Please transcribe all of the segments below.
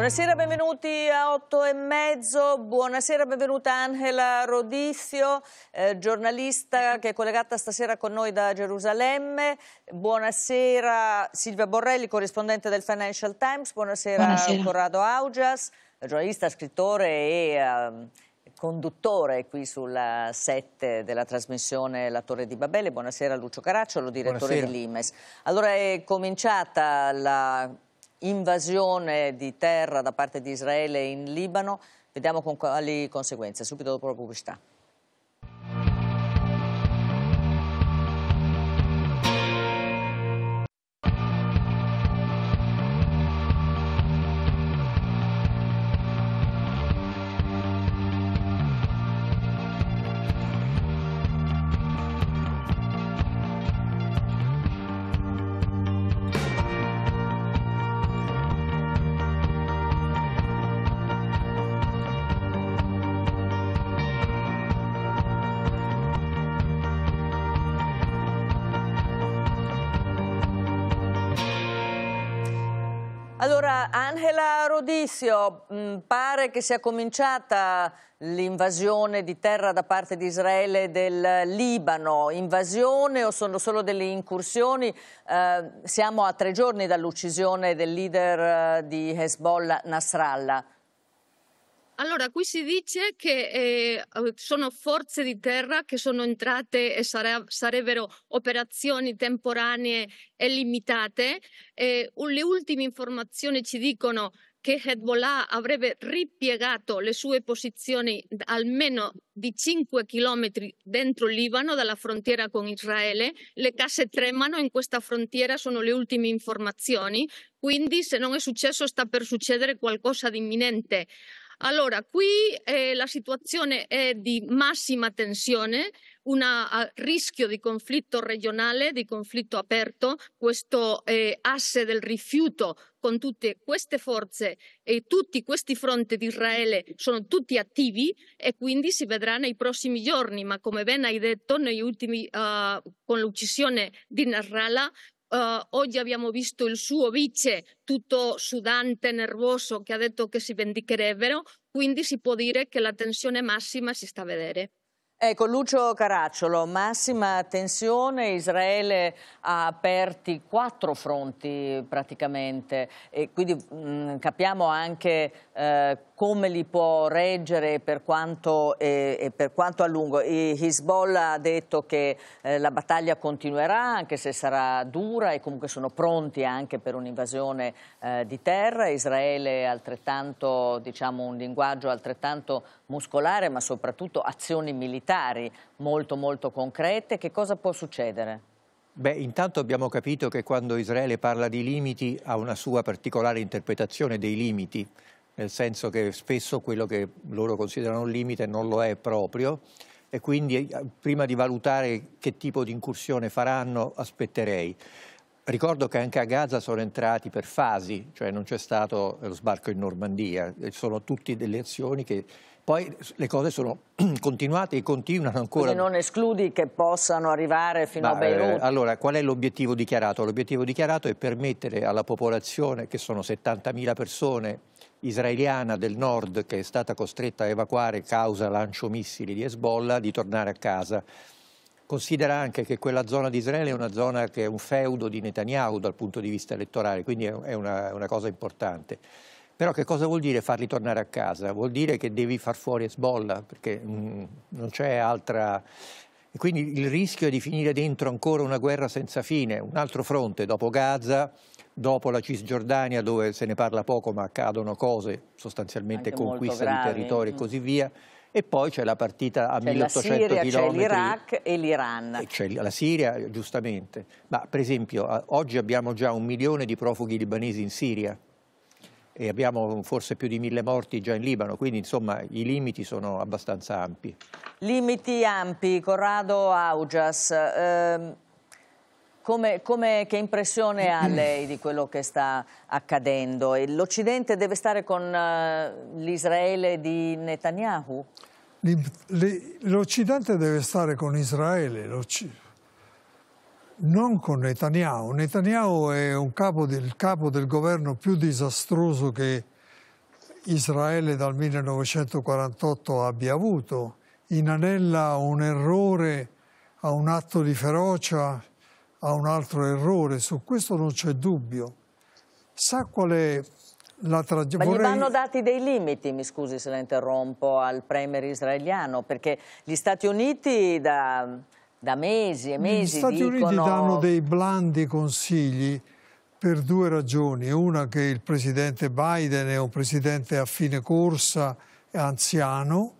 Buonasera, benvenuti a 8 e mezzo. Buonasera, benvenuta Angela Rodizio, eh, giornalista che è collegata stasera con noi da Gerusalemme. Buonasera Silvia Borrelli, corrispondente del Financial Times. Buonasera, Buonasera. Corrado Augias, giornalista, scrittore e... Eh, conduttore qui sulla 7 della trasmissione La Torre di Babele. Buonasera Lucio Caracciolo, direttore Buonasera. di Limes. Allora è cominciata la invasione di terra da parte di Israele in Libano. Vediamo con quali conseguenze, subito dopo la pubblicità. Angela Rodizio, mm, pare che sia cominciata l'invasione di terra da parte di Israele del Libano. Invasione o sono solo delle incursioni? Eh, siamo a tre giorni dall'uccisione del leader eh, di Hezbollah Nasrallah. Allora, qui si dice che eh, eh, sono forze di terra che sono entrate e sare- sarebbero operazioni temporanee e limitate. Eh, le ultime informazioni ci dicono che Hezbollah avrebbe ripiegato le sue posizioni almeno di 5 chilometri dentro Libano, dalla frontiera con Israele. Le case tremano in questa frontiera, sono le ultime informazioni. Quindi, se non è successo, sta per succedere qualcosa di imminente. Allora, qui eh, la situazione è di massima tensione, un rischio di conflitto regionale, di conflitto aperto, questo eh, asse del rifiuto con tutte queste forze e tutti questi fronti di Israele sono tutti attivi e quindi si vedrà nei prossimi giorni, ma come ben hai detto, ultimi, uh, con l'uccisione di Nasrallah Uh, oggi abbiamo visto il suo vice tutto sudante, nervoso, che ha detto che si vendicherebbero, quindi si può dire che la tensione massima si sta a vedere. Ecco, Lucio Caracciolo, massima tensione, Israele ha aperti quattro fronti praticamente e quindi mh, mm, capiamo anche eh, come li può reggere per quanto, eh, eh, per quanto a lungo. I Hezbollah ha detto che eh, la battaglia continuerà anche se sarà dura e comunque sono pronti anche per un'invasione eh, di terra. Israele ha diciamo un linguaggio altrettanto muscolare ma soprattutto azioni militari molto molto concrete. Che cosa può succedere? Beh, intanto abbiamo capito che quando Israele parla di limiti ha una sua particolare interpretazione dei limiti nel senso che spesso quello che loro considerano un limite non lo è proprio e quindi eh, prima di valutare che tipo di incursione faranno aspetterei. Ricordo che anche a Gaza sono entrati per fasi, cioè non c'è stato lo sbarco in Normandia, sono tutte delle azioni che poi le cose sono continuate e continuano ancora. Quindi non escludi che possano arrivare fino Ma, a eh, Beirut? Eh, allora, qual è l'obiettivo dichiarato? L'obiettivo dichiarato è permettere alla popolazione, che sono 70.000 persone israeliana del nord che è stata costretta a evacuare causa lancio missili di Hezbollah di tornare a casa. Considera anche che quella zona di Israele è una zona che è un feudo di Netanyahu dal punto di vista elettorale, quindi è una, una cosa importante. Però che cosa vuol dire farli tornare a casa? Vuol dire che devi far fuori Hezbollah, perché mh, mm, non c'è altra... E quindi il rischio è di finire dentro ancora una guerra senza fine, un altro fronte dopo Gaza, dopo la Cisgiordania dove se ne parla poco ma accadono cose, sostanzialmente Anche conquista di territori e mm. così via, e poi c'è la partita a c'è 1800 la Siria, km. C'è l'Iraq e l'Iran. C'è la Siria, giustamente. Ma per esempio, oggi abbiamo già un milione di profughi libanesi in Siria e abbiamo forse più di mille morti già in Libano, quindi insomma i limiti sono abbastanza ampi. Limiti ampi, Corrado Augias. Ehm come, come, che impressione ha lei di quello che sta accadendo? L'Occidente deve stare con uh, l'Israele di Netanyahu? L'Occidente deve stare con Israele, non con Netanyahu. Netanyahu è capo del, il capo del governo più disastroso che Israele dal 1948 abbia avuto. Inanella un errore a un atto di ferocia ha un altro errore, su questo non c'è dubbio. Sa qual è la tragedia? Ma gli vanno dati dei limiti, mi scusi se la interrompo, al premier israeliano, perché gli Stati Uniti da, da mesi e mesi Gli Stati dicono... Uniti danno dei blandi consigli per due ragioni. Una che il presidente Biden è un presidente a fine corsa, anziano,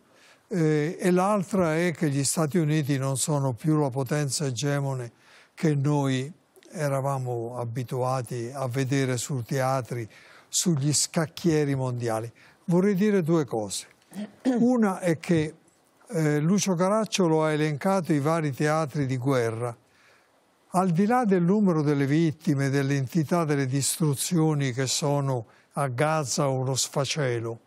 eh, e l'altra è che gli Stati Uniti non sono più la potenza egemone che noi eravamo abituati a vedere sui teatri, sugli scacchieri mondiali. Vorrei dire due cose. Una è che eh, Lucio Caracciolo ha elencato i vari teatri di guerra. Al di là del numero delle vittime, dell'entità delle distruzioni che sono a Gaza o lo sfacelo,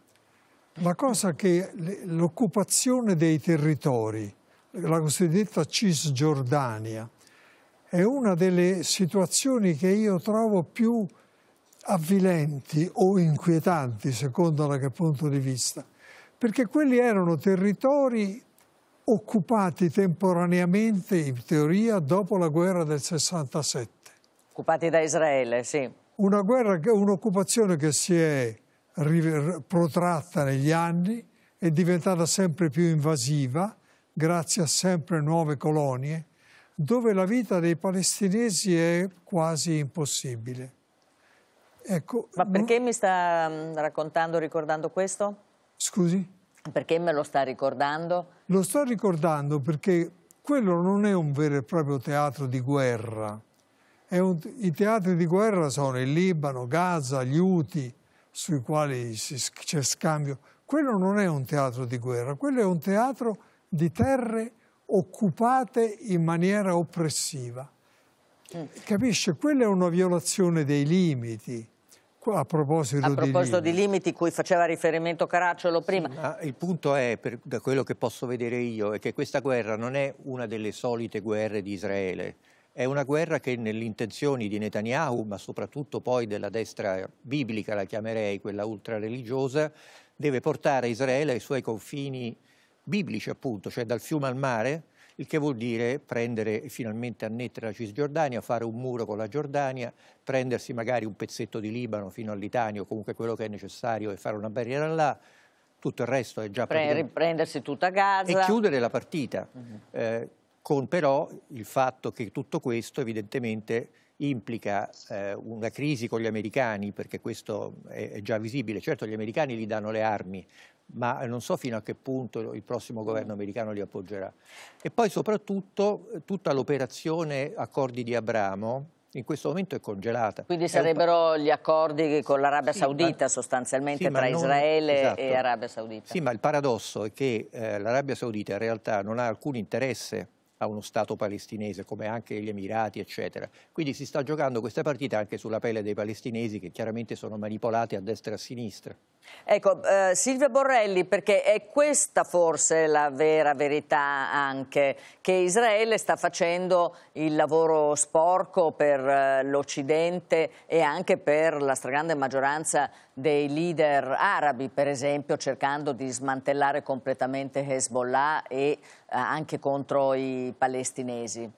la cosa che l'occupazione dei territori, la cosiddetta Cisgiordania, è una delle situazioni che io trovo più avvilenti o inquietanti, secondo da che punto di vista, perché quelli erano territori occupati temporaneamente, in teoria, dopo la guerra del 67. Occupati da Israele, sì. un'occupazione un che si è protratta negli anni, è diventata sempre più invasiva, grazie a sempre nuove colonie, dove la vita dei palestinesi è quasi impossibile. Ecco, Ma perché non... mi sta mm, raccontando, ricordando questo? Scusi? Perché me lo sta ricordando? Lo sto ricordando perché quello non è un vero e proprio teatro di guerra. Un... I teatri di guerra sono il Libano, Gaza, gli Houthi, sui quali c'è scambio. Quello non è un teatro di guerra, quello è un teatro di terre occupate in maniera oppressiva. Mm. Capisce? Quella è una violazione dei limiti. A proposito, a proposito di, limiti. di, limiti. cui faceva riferimento Caracciolo prima. Sì, ma il punto è, per, da quello che posso vedere io, è che questa guerra non è una delle solite guerre di Israele. È una guerra che nelle intenzioni di Netanyahu, ma soprattutto poi della destra biblica, la chiamerei, quella ultrareligiosa, deve portare Israele ai suoi confini biblici appunto, cioè dal fiume al mare, il che vuol dire prendere finalmente annettere la Cisgiordania, fare un muro con la Giordania, prendersi magari un pezzetto di Libano fino all'Italia o comunque quello che è necessario e fare una barriera là, tutto il resto è già... Pre- riprendersi tutta Gaza. E chiudere la partita, mm-hmm. eh, con però il fatto che tutto questo evidentemente implica eh, una crisi con gli americani, perché questo è, è, già visibile. Certo, gli americani gli danno le armi, ma non so fino a che punto il prossimo mm. governo americano li appoggerà. E poi soprattutto eh, tutta l'operazione accordi di Abramo, in questo momento è congelata. Quindi sarebbero gli accordi con l'Arabia sì, Saudita ma, sostanzialmente sì, tra non, Israele esatto. e Arabia Saudita. Sì, ma il paradosso è che eh, l'Arabia Saudita in realtà non ha alcun interesse a uno Stato palestinese, come anche gli Emirati, eccetera. Quindi si sta giocando questa partita anche sulla pelle dei palestinesi che chiaramente sono manipolati a destra e a sinistra. Ecco, eh, Silvia Borrelli, perché è questa forse la vera verità anche, che Israele sta facendo il lavoro sporco per eh, l'Occidente e anche per la stragrande maggioranza dei leader arabi, per esempio, cercando di smantellare completamente Hezbollah e eh, anche contro i palestinesi?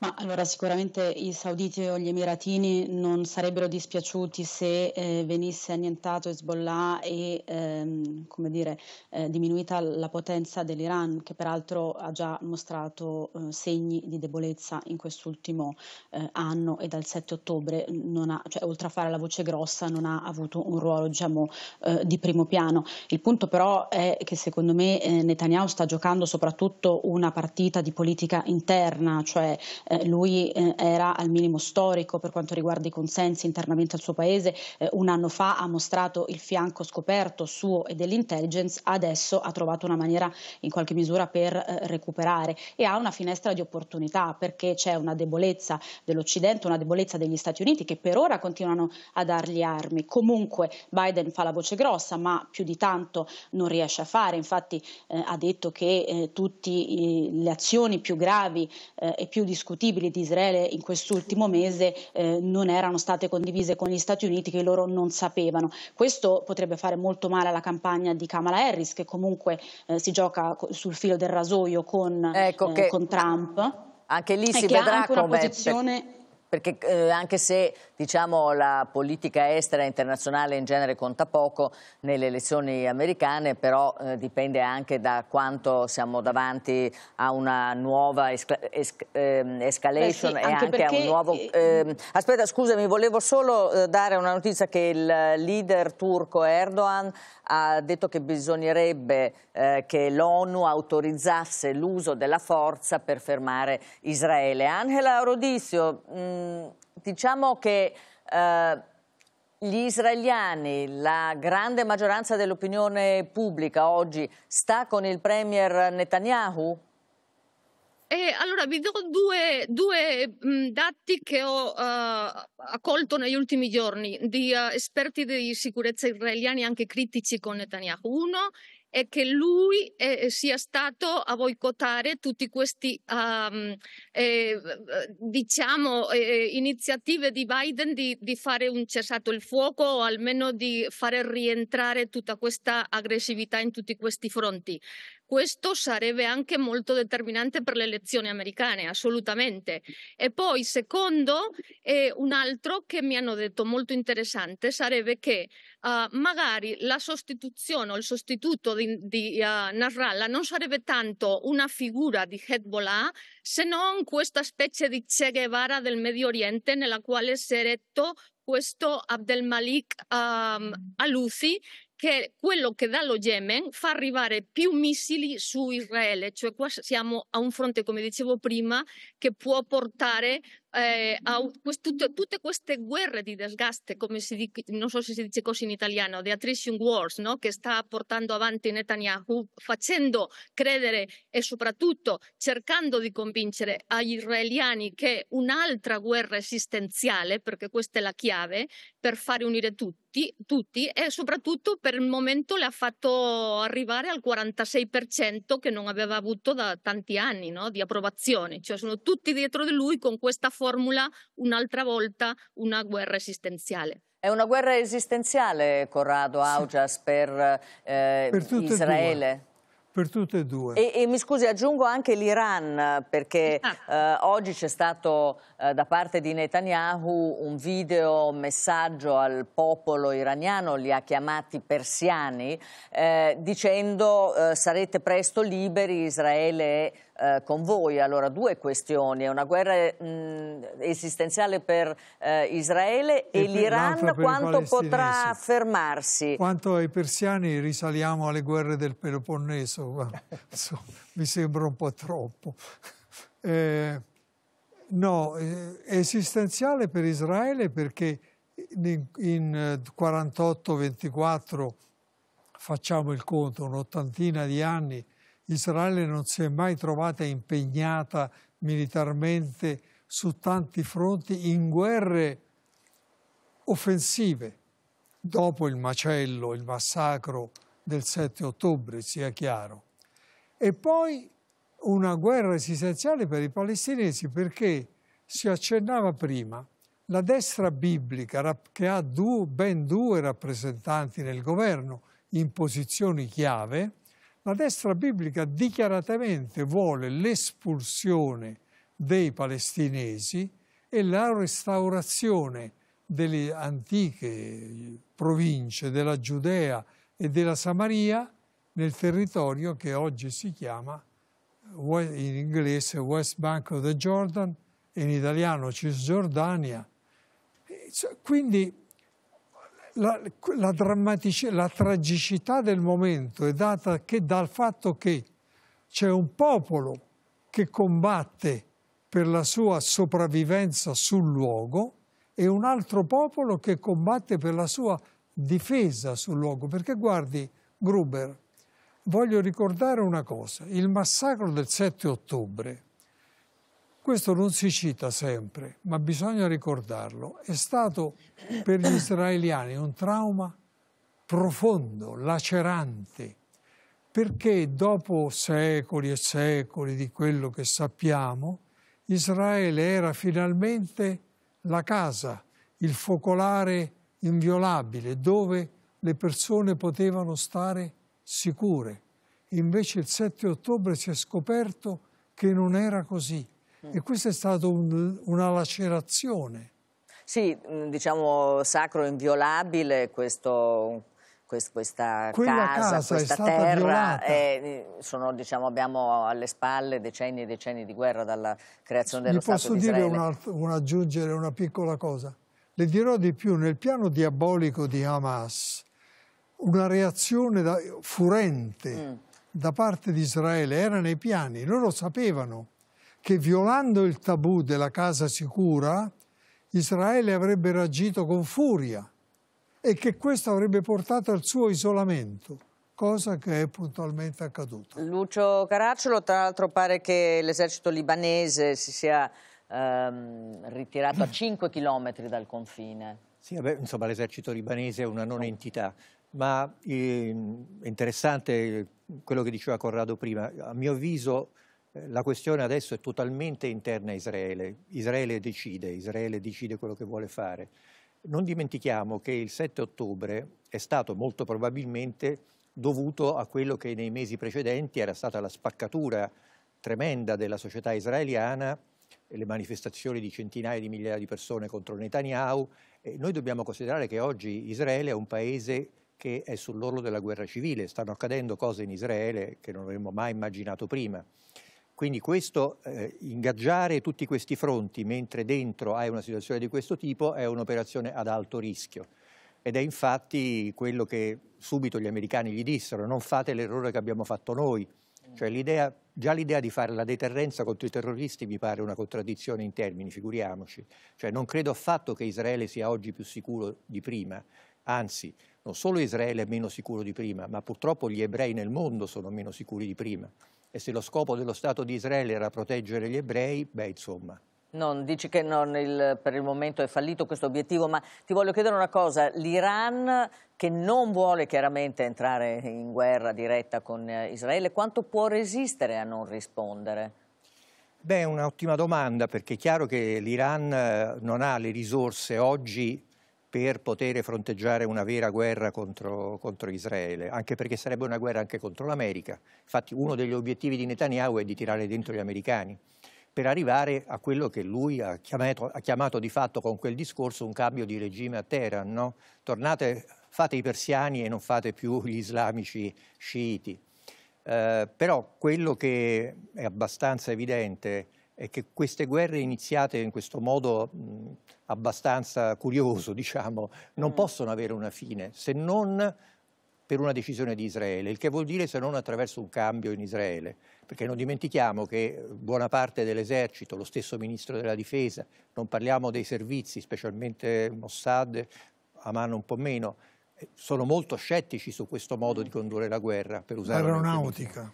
Ma allora sicuramente i sauditi o gli emiratini non sarebbero dispiaciuti se eh, venisse annientato Hezbollah e ehm, come dire, eh, diminuita la potenza dell'Iran, che peraltro ha già mostrato eh, segni di debolezza in quest'ultimo eh, anno e dal 7 ottobre, ha, cioè, oltre a fare la voce grossa, non ha avuto un ruolo diciamo, eh, di primo piano. Il punto però è che secondo me eh, Netanyahu sta giocando soprattutto una partita di politica interna, cioè eh, lui eh, era al minimo storico per quanto riguarda i consensi internamente al suo paese, eh, un anno fa ha mostrato il fianco scoperto suo e dell'intelligence, adesso ha trovato una maniera in qualche misura per eh, recuperare e ha una finestra di opportunità perché c'è una debolezza dell'Occidente, una debolezza degli Stati Uniti che per ora continuano a dargli armi. Comunque Biden fa la voce grossa, ma più di tanto non riesce a fare, infatti eh, ha detto che eh, tutte le azioni più gravi e più discutibili discutibili di Israele in quest'ultimo mese eh, non erano state condivise con gli Stati Uniti che loro non sapevano. Questo potrebbe fare molto male alla campagna di Kamala Harris che comunque eh, si gioca sul filo del rasoio con, ecco eh, con Trump. Anche lì si vedrà come... Posizione perché eh, anche se diciamo, la politica estera internazionale in genere conta poco nelle elezioni americane, però eh, dipende anche da quanto siamo davanti a una nuova es es ehm, escalation Beh, sì, anche e anche perché... a un nuovo... Ehm... Aspetta, scusami, volevo solo eh, dare una notizia che il leader turco Erdogan ha detto che bisognerebbe eh, che l'ONU autorizzasse l'uso della forza per fermare Israele. Angela Rodizio... Mh, mm, Ehm, diciamo che eh, gli israeliani, la grande maggioranza dell'opinione pubblica oggi sta con il premier Netanyahu? E eh, allora vi do due, due mh, mm, dati che ho uh, accolto negli ultimi giorni di uh, esperti di sicurezza israeliani anche critici con Netanyahu. Uno è che lui eh, sia stato a boicottare tutte queste um, eh, eh, diciamo eh, iniziative di Biden di, di, fare un cessato il fuoco o almeno di fare rientrare tutta questa aggressività in tutti questi fronti questo sarebbe anche molto determinante per le elezioni americane, assolutamente. E poi, secondo, eh, un altro che mi hanno detto molto interessante sarebbe che uh, magari la sostituzione o il sostituto di, di uh, Nasrallah non sarebbe tanto una figura di Hezbollah, se non questa specie di Che Guevara del Medio Oriente nella quale si è eretto questo Abdelmalik um, ehm, mm. Aluzi, che quello che dallo Yemen fa arrivare più missili su Israele, cioè qua siamo a un fronte, come dicevo prima, che può portare eh, a quest- tutte queste guerre di desgaste, come si dice, non so se si dice così in italiano, di attrition wars, no? che sta portando avanti Netanyahu, facendo credere e soprattutto cercando di convincere agli israeliani che un'altra guerra esistenziale, perché questa è la chiave, per fare unire tutti, tutti e soprattutto per il momento le ha fatto arrivare al 46% che non aveva avuto da tanti anni no? di approvazione, cioè sono tutti dietro di lui con questa formula un'altra volta una guerra esistenziale. È una guerra esistenziale, Corrado Augias, sì. per, eh, per Israele? Per tutte e due. E, e mi scusi, aggiungo anche l'Iran, perché ah. eh, oggi c'è stato eh, da parte di Netanyahu un video, messaggio al popolo iraniano, li ha chiamati persiani, eh, dicendo eh, sarete presto liberi, Israele è eh, con voi. Allora, due questioni. È una guerra mh, esistenziale per eh, Israele e, e l'Iran quanto potrà fermarsi? Quanto ai persiani risaliamo alle guerre del Peloponneso, so, mi sembra un po' troppo. Eh, no, è eh, esistenziale per Israele perché in, in 48-24 eh, facciamo il conto, un'ottantina di anni Israele non si è mai trovata impegnata militarmente su tanti fronti in guerre offensive, dopo il macello, il massacro del 7 ottobre, sia chiaro. E poi una guerra esistenziale per i palestinesi perché si accennava prima la destra biblica che ha due, ben due rappresentanti nel governo in posizioni chiave la destra biblica dichiaratamente vuole l'espulsione dei palestinesi e la restaurazione delle antiche province della Giudea e della Samaria nel territorio che oggi si chiama in inglese West Bank of the Jordan, in italiano Cisgiordania. Cioè, quindi la, la, la tragicità del momento è data dal fatto che c'è un popolo che combatte per la sua sopravvivenza sul luogo e un altro popolo che combatte per la sua difesa sul luogo. Perché guardi, Gruber, voglio ricordare una cosa, il massacro del 7 ottobre questo non si cita sempre, ma bisogna ricordarlo. È stato per gli israeliani un trauma profondo, lacerante, perché dopo secoli e secoli di quello che sappiamo, Israele era finalmente la casa, il focolare inviolabile, dove le persone potevano stare sicure. Invece il 7 ottobre si è scoperto che non era così Mm. E questa è stata un, una lacerazione. Sì, mm, diciamo sacro, e inviolabile questo, questa casa, casa questa terra. Eh, sono, diciamo, abbiamo alle spalle decenni e decenni di guerra dalla creazione dello Mi Stato di Posso dire un aggiungere una piccola cosa? Le dirò di più, nel piano diabolico di Hamas, una reazione da, furente mm. da parte di Israele era nei piani, loro sapevano che violando il tabù della casa sicura, Israele avrebbe reagito con furia e che questo avrebbe portato al suo isolamento cosa che è puntualmente accaduta. Lucio Caracciolo, tra l'altro pare che l'esercito libanese si sia ehm, ritirato a 5 chilometri dal confine. Sì, vabbè, insomma l'esercito libanese è una non entità, ma ehm, è interessante quello che diceva Corrado prima, a mio avviso eh, la questione adesso è totalmente interna a Israele. Israele decide, Israele decide quello che vuole fare. Non dimentichiamo che il 7 ottobre è stato molto probabilmente dovuto a quello che nei mesi precedenti era stata la spaccatura tremenda della società israeliana, le manifestazioni di centinaia di migliaia di persone contro Netanyahu. E noi dobbiamo considerare che oggi Israele è un paese che è sull'orlo della guerra civile, stanno accadendo cose in Israele che non avremmo mai immaginato prima. Quindi questo, eh, ingaggiare tutti questi fronti mentre dentro hai una situazione di questo tipo è un'operazione ad alto rischio. Ed è infatti quello che subito gli americani gli dissero, non fate l'errore che abbiamo fatto noi. Cioè già l'idea di fare la deterrenza contro i terroristi mi pare una contraddizione in termini, figuriamoci. Cioè non credo affatto che Israele sia oggi più sicuro di prima, anzi non solo Israele è meno sicuro di prima, ma purtroppo gli ebrei nel mondo sono meno sicuri di prima. E se lo scopo dello Stato di Israele era proteggere gli ebrei, beh insomma... Non, dici che non il, per il momento è fallito questo obiettivo, ma ti voglio chiedere una cosa. L'Iran, che non vuole chiaramente entrare in guerra diretta con eh, Israele, quanto può resistere a non rispondere? Beh, è un'ottima domanda, perché è chiaro che l'Iran eh, non ha le risorse oggi per poter fronteggiare una vera guerra contro, contro, Israele, anche perché sarebbe una guerra anche contro l'America. Infatti uno degli obiettivi di Netanyahu è di tirare dentro gli americani, per arrivare a quello che lui ha chiamato, ha chiamato di fatto con quel discorso un cambio di regime a Teheran. No? Tornate, fate i persiani e non fate più gli islamici sciiti. Eh, però quello che è abbastanza evidente è che queste guerre iniziate in questo modo... Mh, abbastanza curioso, diciamo, non mm. possono avere una fine se non per una decisione di Israele, il che vuol dire se non attraverso un cambio in Israele, perché non dimentichiamo che buona parte dell'esercito, lo stesso ministro della difesa, non parliamo dei servizi, specialmente Mossad, Aman un po' meno, eh, sono molto scettici su questo modo di mm. condurre la guerra. Per usare Aeronautica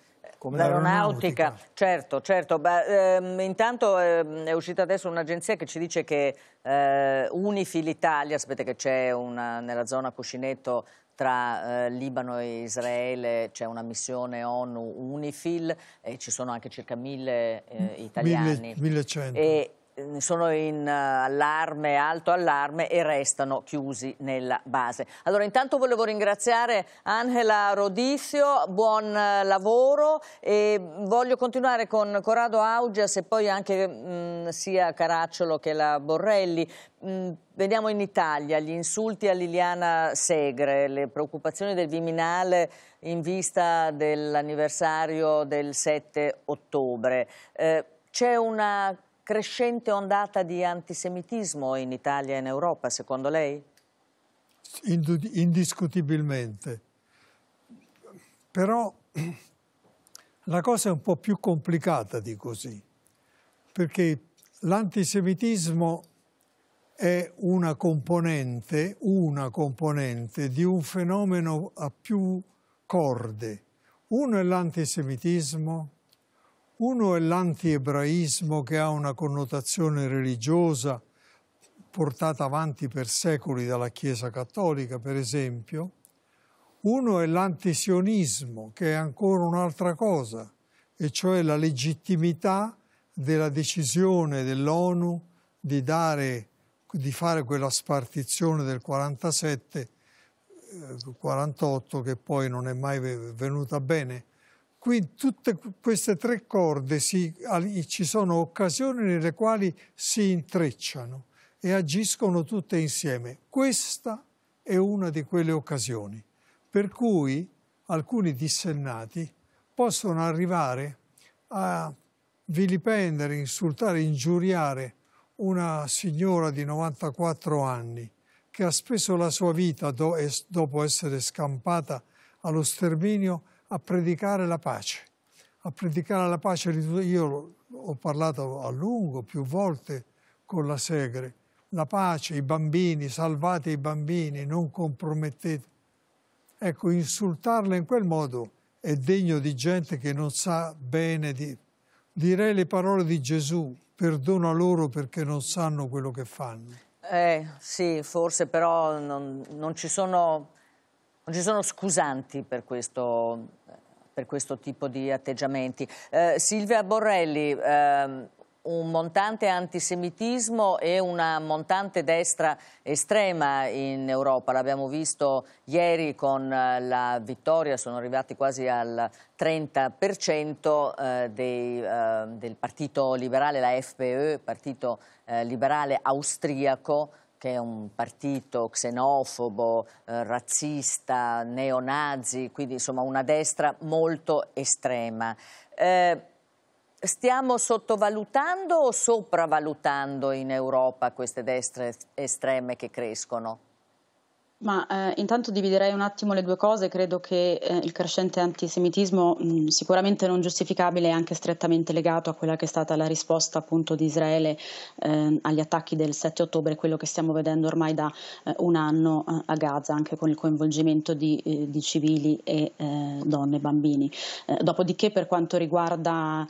come l'aeronautica. l'aeronautica. Certo, certo. Beh, ehm, intanto ehm, è uscita adesso un'agenzia che ci dice che eh, Unifil Italia, sapete che c'è una, nella zona cuscinetto tra eh, Libano e Israele c'è una missione ONU Unifil e ci sono anche circa mille eh, italiani. Mille, 1100 sono in eh, allarme, alto allarme e restano chiusi nella base. Allora intanto volevo ringraziare Angela Rodizio, buon eh, lavoro e voglio continuare con Corrado Augias e poi anche mh, mm, sia Caracciolo che la Borrelli. Mh, mm, veniamo in Italia, gli insulti a Liliana Segre, le preoccupazioni del Viminale in vista dell'anniversario del 7 ottobre. Eh, c'è una crescente ondata di antisemitismo in Italia e in Europa, secondo lei? Indiscutibilmente. Però la cosa è un po' più complicata di così, perché l'antisemitismo è una componente, una componente di un fenomeno a più corde. Uno è l'antisemitismo uno è l'antiebraismo che ha una connotazione religiosa portata avanti per secoli dalla Chiesa Cattolica, per esempio. Uno è l'antisionismo, che è ancora un'altra cosa, e cioè la legittimità della decisione dell'ONU di, dare, di fare quella spartizione del 47-48 eh, che poi non è mai venuta bene quindi tutte queste tre corde si, ci sono occasioni nelle quali si intrecciano e agiscono tutte insieme. Questa è una di quelle occasioni, per cui alcuni dissennati possono arrivare a vilipendere, insultare, ingiuriare una signora di 94 anni che ha speso la sua vita do dopo essere scampata allo sterminio a predicare la pace. A predicare la pace, io ho parlato a lungo, più volte, con la Segre. La pace, i bambini, salvate i bambini, non compromettete. Ecco, insultarla in quel modo è degno di gente che non sa bene di... Direi le parole di Gesù, perdona loro perché non sanno quello che fanno. Eh sì, forse però non, non ci sono non ci sono scusanti per questo, per questo tipo di atteggiamenti. Eh, Silvia Borrelli, eh, un montante antisemitismo e una montante destra estrema in Europa. L'abbiamo visto ieri con eh, la vittoria, sono arrivati quasi al 30% eh, dei, ehm, del partito liberale, la FPE, partito eh, liberale austriaco, che è un partito xenofobo, eh, razzista, neonazi, quindi insomma una destra molto estrema. Eh, stiamo sottovalutando o sopravvalutando in Europa queste destre estreme che crescono? Ma eh, intanto dividerei un attimo le due cose, credo che eh, il crescente antisemitismo mh, mm, sicuramente non giustificabile è anche strettamente legato a quella che è stata la risposta appunto di Israele eh, agli attacchi del 7 ottobre, quello che stiamo vedendo ormai da eh, un anno eh, a Gaza, anche con il coinvolgimento di, eh, di civili e donne e bambini. dopodiché per quanto riguarda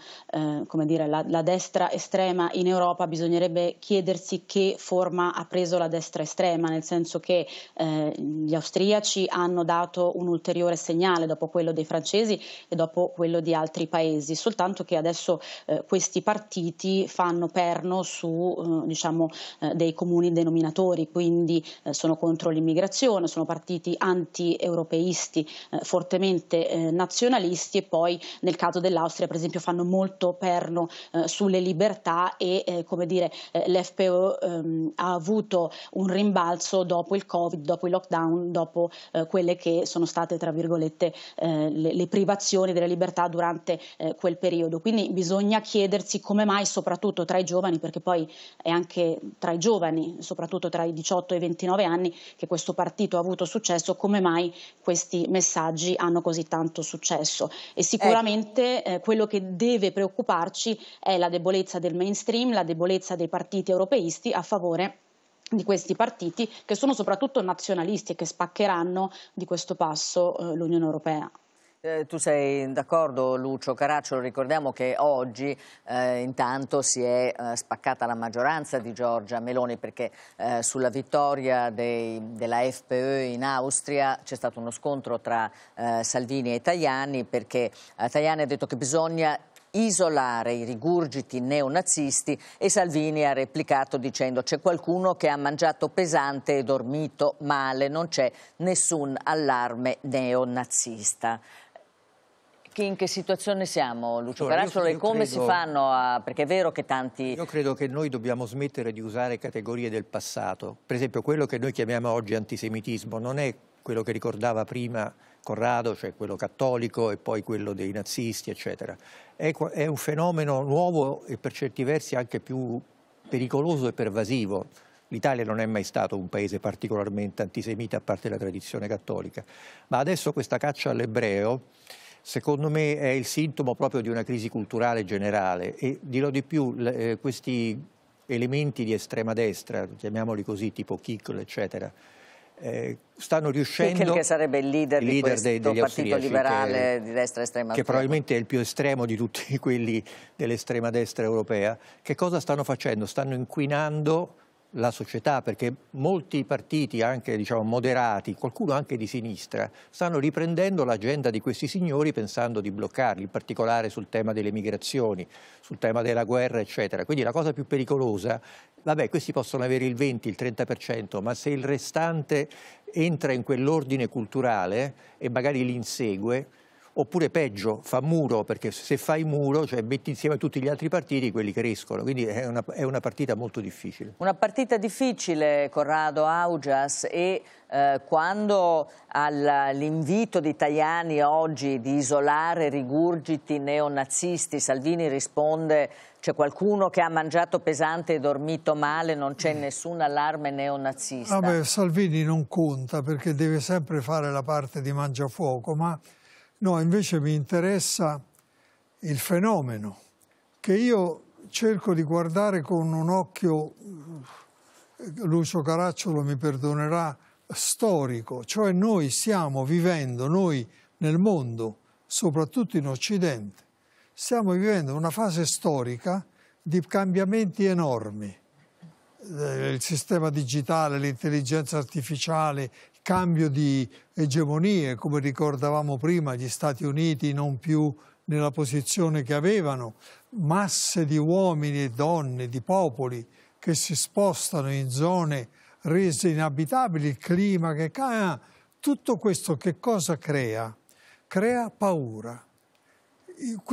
dire, la, la destra estrema in Europa bisognerebbe chiedersi che forma ha preso la destra estrema, nel senso che eh, gli austriaci hanno dato un ulteriore segnale dopo quello dei francesi e dopo quello di altri paesi, soltanto che adesso eh, questi partiti fanno perno su eh, diciamo, eh, dei comuni denominatori, quindi eh, sono contro l'immigrazione, sono partiti anti-europeisti, eh, fortemente nazionalisti e poi nel caso dell'Austria per esempio fanno molto perno sulle libertà e come dire l'FPO ehm, ha avuto un rimbalzo dopo il Covid, dopo dopo i lockdown, dopo eh, quelle che sono state, tra virgolette, eh, le, le, privazioni delle libertà durante eh, quel periodo. Quindi bisogna chiedersi come mai, soprattutto tra i giovani, perché poi è anche tra i giovani, soprattutto tra i 18 e i 29 anni, che questo partito ha avuto successo, come mai questi messaggi hanno così tanto successo. E sicuramente ecco. Eh, quello che deve preoccuparci è la debolezza del mainstream, la debolezza dei partiti europeisti a favore di questi partiti che sono soprattutto nazionalisti e che spaccheranno di questo passo eh, l'Unione Europea. Eh, tu sei d'accordo Lucio Caracciolo, ricordiamo che oggi eh, intanto si è eh, spaccata la maggioranza di Giorgia Meloni perché eh, sulla vittoria dei, della FPE in Austria c'è stato uno scontro tra eh, Salvini e Tajani perché eh, Tajani ha detto che bisogna isolare i rigurgiti neonazisti e Salvini ha replicato dicendo c'è qualcuno che ha mangiato pesante e dormito male, non c'è nessun allarme neonazista. In che situazione siamo, Lucio allora, e come credo, si fanno a... perché è vero che tanti... Io credo che noi dobbiamo smettere di usare categorie del passato. Per esempio, quello che noi chiamiamo oggi antisemitismo non è quello che ricordava prima Corrado, cioè quello cattolico e poi quello dei nazisti, eccetera. È, è un fenomeno nuovo e per certi versi anche più pericoloso e pervasivo. L'Italia non è mai stato un paese particolarmente antisemita a parte la tradizione cattolica, ma adesso questa caccia all'ebreo secondo me è il sintomo proprio di una crisi culturale generale e dirò di più, eh, questi elementi di estrema destra, chiamiamoli così, tipo Kikl, eccetera, eh, stanno riuscendo... Schickel che sarebbe il leader, il leader di questo partito liberale che, di destra estrema. Che probabilmente è il più estremo di tutti quelli dell'estrema destra europea. Che cosa stanno facendo? Stanno inquinando la società, perché molti partiti, anche diciamo, moderati, qualcuno anche di sinistra, stanno riprendendo l'agenda di questi signori pensando di bloccarli, in particolare sul tema delle migrazioni, sul tema della guerra, eccetera. Quindi la cosa più pericolosa, vabbè, questi possono avere il 20, il 30%, ma se il restante entra in quell'ordine culturale e magari li insegue, oppure peggio fa muro, perché se fai muro, cioè metti insieme tutti gli altri partiti, quelli crescono, quindi è una, è una partita molto difficile. Una partita difficile, Corrado Augias, e eh, quando all'invito di Tajani oggi di isolare rigurgiti neonazisti, Salvini risponde c'è qualcuno che ha mangiato pesante e dormito male, non c'è mm. nessun allarme neonazista. Vabbè, Salvini non conta perché deve sempre fare la parte di mangiafuoco, ma No, invece mi interessa il fenomeno, che io cerco di guardare con un occhio, eh, Lucio Caracciolo mi perdonerà, storico, cioè noi stiamo vivendo, noi nel mondo, soprattutto in Occidente, stiamo vivendo una fase storica di cambiamenti enormi. Eh, il sistema digitale, l'intelligenza artificiale, cambio di egemonie, come ricordavamo prima, gli Stati Uniti non più nella posizione che avevano, masse di uomini e donne, di popoli che si spostano in zone rese inabitabili, il clima che cambia, ah, tutto questo che cosa crea? Crea paura.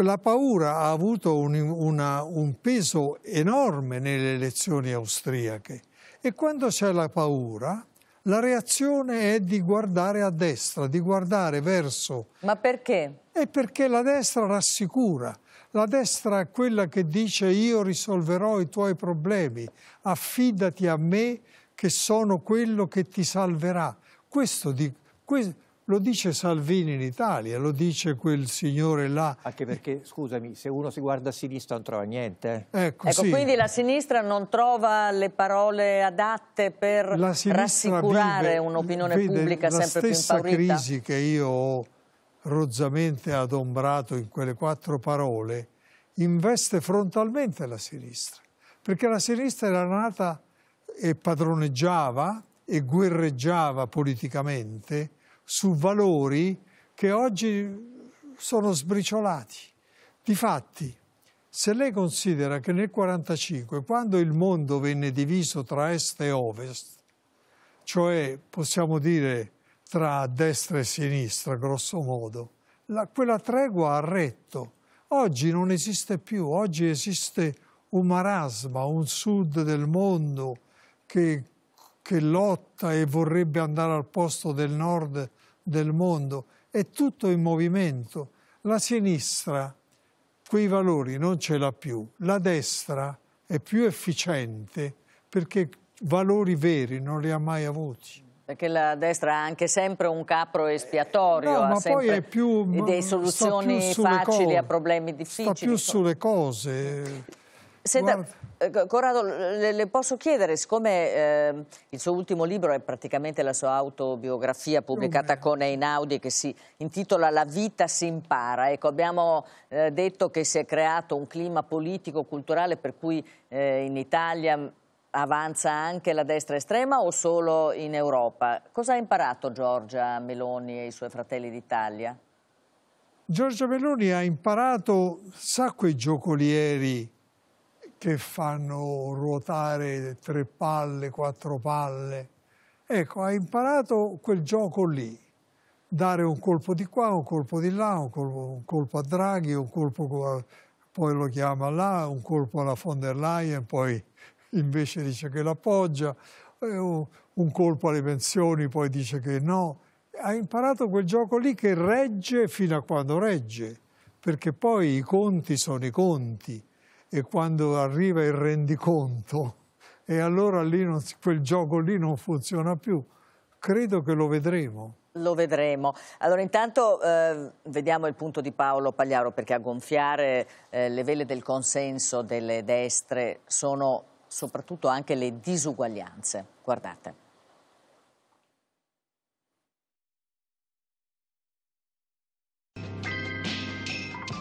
La paura ha avuto un, una, un peso enorme nelle elezioni austriache e quando c'è la paura la reazione è di guardare a destra, di guardare verso... Ma perché? È perché la destra rassicura. La destra è quella che dice io risolverò i tuoi problemi, affidati a me che sono quello che ti salverà. Questo, di, questo lo dice Salvini in Italia, lo dice quel signore là. Anche perché, scusami, se uno si guarda a sinistra non trova niente. Eh. Ecco, ecco sì. quindi la sinistra non trova le parole adatte per rassicurare un'opinione pubblica sempre più impaurita. La stessa crisi che io ho rozzamente adombrato in quelle quattro parole investe frontalmente la sinistra. Perché la sinistra era nata e padroneggiava e guerreggiava politicamente su valori che oggi sono sbriciolati. Difatti, se lei considera che nel 1945, quando il mondo venne diviso tra est e ovest, cioè possiamo dire tra destra e sinistra, grosso modo, la, quella tregua ha retto. Oggi non esiste più, oggi esiste un marasma, un sud del mondo che, che lotta e vorrebbe andare al posto del nord del mondo, è tutto in movimento. La sinistra quei valori non ce l'ha più, la destra è più efficiente perché valori veri non li ha mai avuti. Perché la destra ha anche sempre un capro espiatorio, eh, no, ha sempre più, delle soluzioni facili cose, a problemi difficili. Sta più sulle cose. Senta, eh, Corrado, le, le, posso chiedere, siccome eh, il suo ultimo libro è praticamente la sua autobiografia pubblicata con Einaudi che si intitola La vita si impara, ecco, abbiamo eh, detto che si è creato un clima politico-culturale per cui eh, in Italia mm, avanza anche la destra estrema o solo in Europa? Cosa ha imparato Giorgia Meloni e i suoi fratelli d'Italia? Giorgia Meloni ha imparato, sa quei giocolieri che fanno ruotare tre palle, quattro palle. Ecco, ha imparato quel gioco lì, dare un colpo di qua, un colpo di là, un colpo, un colpo a Draghi, un colpo poi lo chiama là, un colpo alla von der Leyen, poi invece dice che l'appoggia, un colpo alle pensioni, poi dice che no. Ha imparato quel gioco lì che regge fino a quando regge, perché poi i conti sono i conti e quando arriva il rendiconto e allora lì non, quel gioco lì non funziona più. Credo che lo vedremo. Lo vedremo. Allora intanto eh, vediamo il punto di Paolo Pagliaro perché a gonfiare eh, le vele del consenso delle destre sono soprattutto anche le disuguaglianze. Guardate.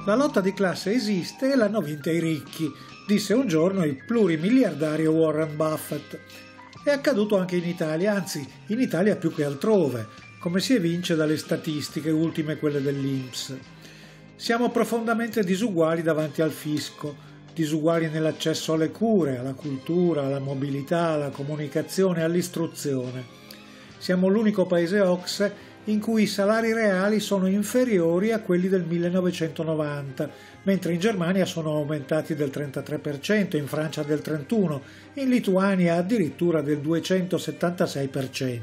La lotta di classe esiste e l'hanno vinta i ricchi, disse un giorno il plurimiliardario Warren Buffett. È accaduto anche in Italia, anzi in Italia più che altrove, come si evince dalle statistiche, ultime quelle dell'Inps. Siamo profondamente disuguali davanti al fisco, disuguali nell'accesso alle cure, alla cultura, alla mobilità, alla comunicazione, all'istruzione. Siamo l'unico paese OXE in cui i salari reali sono inferiori a quelli del 1990, mentre in Germania sono aumentati del 33%, in Francia del 31%, in Lituania addirittura del 276%.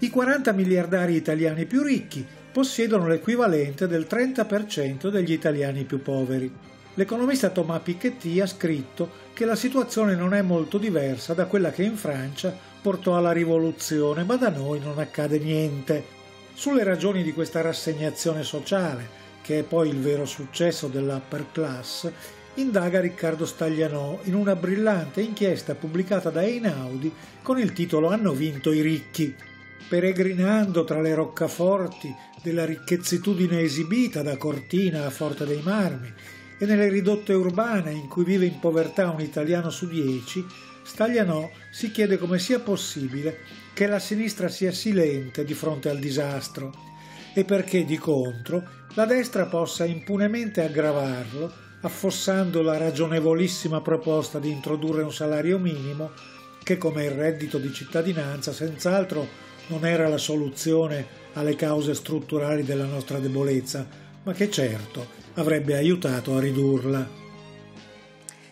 I 40 miliardari italiani più ricchi possiedono l'equivalente del 30% degli italiani più poveri. L'economista Thomas Piketty ha scritto che la situazione non è molto diversa da quella che in Francia portò alla rivoluzione, ma da noi non accade niente sulle ragioni di questa rassegnazione sociale, che è poi il vero successo dell'upper class, indaga Riccardo Staglianò in una brillante inchiesta pubblicata da Einaudi con il titolo Hanno vinto i ricchi. Peregrinando tra le roccaforti della ricchezzitudine esibita da Cortina a Forte dei Marmi e nelle ridotte urbane in cui vive in povertà un italiano su dieci, Staglianò si chiede come sia possibile che la sinistra sia silente di fronte al disastro e perché di contro la destra possa impunemente aggravarlo affossando la ragionevolissima proposta di introdurre un salario minimo che come il reddito di cittadinanza senz'altro non era la soluzione alle cause strutturali della nostra debolezza, ma che certo avrebbe aiutato a ridurla.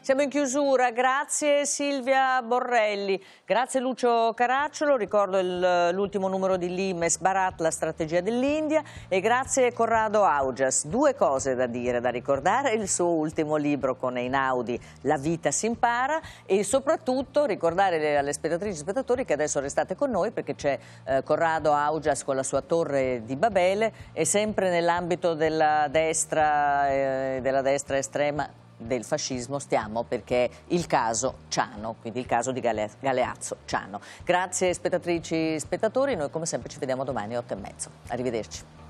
Siamo in chiusura, grazie Silvia Borrelli, grazie Lucio Caracciolo, ricordo l'ultimo numero di Limes Barat, la strategia dell'India e grazie Corrado Augias. Due cose da dire, da ricordare, il suo ultimo libro con Einaudi, La vita si impara e soprattutto ricordare alle spettatrici e spettatori che adesso restate con noi perché c'è eh, Corrado Augias con la sua torre di Babele e sempre nell'ambito della destra, eh, della destra estrema del fascismo stiamo perché il caso Ciano, quindi il caso di Gale Galeazzo Ciano. Grazie spettatrici e spettatori, noi come sempre ci vediamo domani alle 8 e mezzo. Arrivederci.